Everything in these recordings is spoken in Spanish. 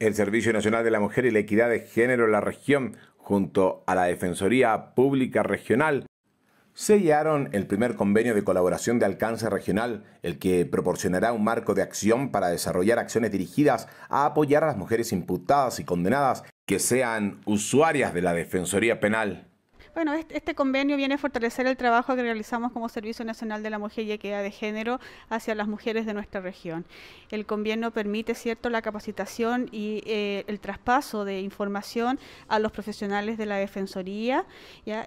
El Servicio Nacional de la Mujer y la Equidad de Género en la región, junto a la Defensoría Pública Regional, sellaron el primer convenio de colaboración de alcance regional, el que proporcionará un marco de acción para desarrollar acciones dirigidas a apoyar a las mujeres imputadas y condenadas que sean usuarias de la Defensoría Penal. Bueno, este, este, convenio viene a fortalecer el trabajo que realizamos como Servicio Nacional de la Mujer y Equidad de Género hacia las mujeres de nuestra región. El convenio permite, ¿cierto?, la capacitación y eh, el traspaso de información a los profesionales de la Defensoría,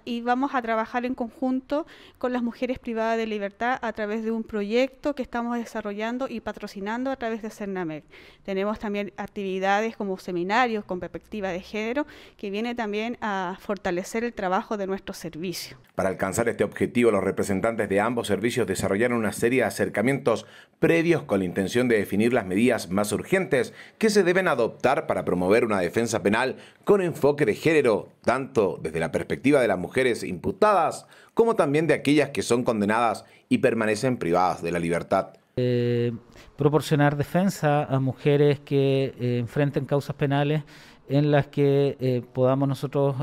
Y vamos a trabajar en conjunto con las mujeres privadas de libertad a través de un proyecto que estamos desarrollando y patrocinando a través de CERNAMEC. Tenemos también actividades como seminarios con perspectiva de género, que viene también a fortalecer el trabajo de nuestro servicio. Para alcanzar este objetivo, los representantes de ambos servicios desarrollaron una serie de acercamientos previos con la intención de definir las medidas más urgentes que se deben adoptar para promover una defensa penal con enfoque de género, tanto desde la perspectiva de las mujeres imputadas como también de aquellas que son condenadas y permanecen privadas de la libertad. Eh, proporcionar defensa a mujeres que eh, enfrenten causas penales en las que eh, podamos nosotros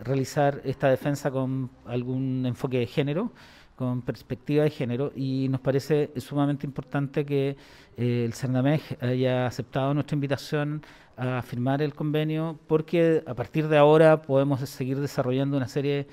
realizar esta defensa con algún enfoque de género, con perspectiva de género, y nos parece sumamente importante que eh, el CERNAMEG haya aceptado nuestra invitación a firmar el convenio, porque a partir de ahora podemos seguir desarrollando una serie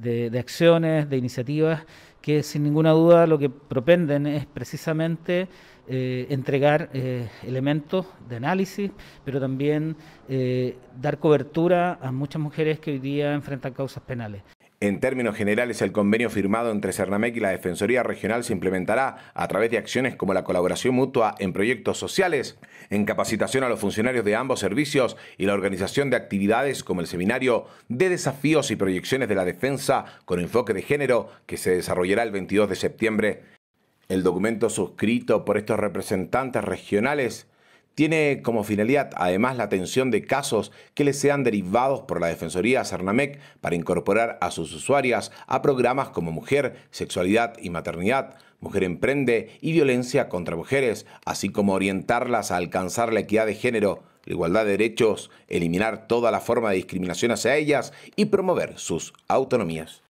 de, acciones, de iniciativas que sin ninguna duda lo que propenden es precisamente eh, entregar eh, elementos de análisis, pero también eh, dar cobertura a muchas mujeres que hoy día enfrentan causas penales. En términos generales, el convenio firmado entre Cernamec y la Defensoría Regional se implementará a través de acciones como la colaboración mutua en proyectos sociales, en capacitación a los funcionarios de ambos servicios y la organización de actividades como el seminario de desafíos y proyecciones de la defensa con enfoque de género que se desarrollará el 22 de septiembre. El documento suscrito por estos representantes regionales tiene como finalidad además la atención de casos que le sean derivados por la Defensoría Cernamec para incorporar a sus usuarias a programas como Mujer, Sexualidad y Maternidad, Mujer Emprende y Violencia contra Mujeres, así como orientarlas a alcanzar la equidad de género, la igualdad de derechos, eliminar toda la forma de discriminación hacia ellas y promover sus autonomías.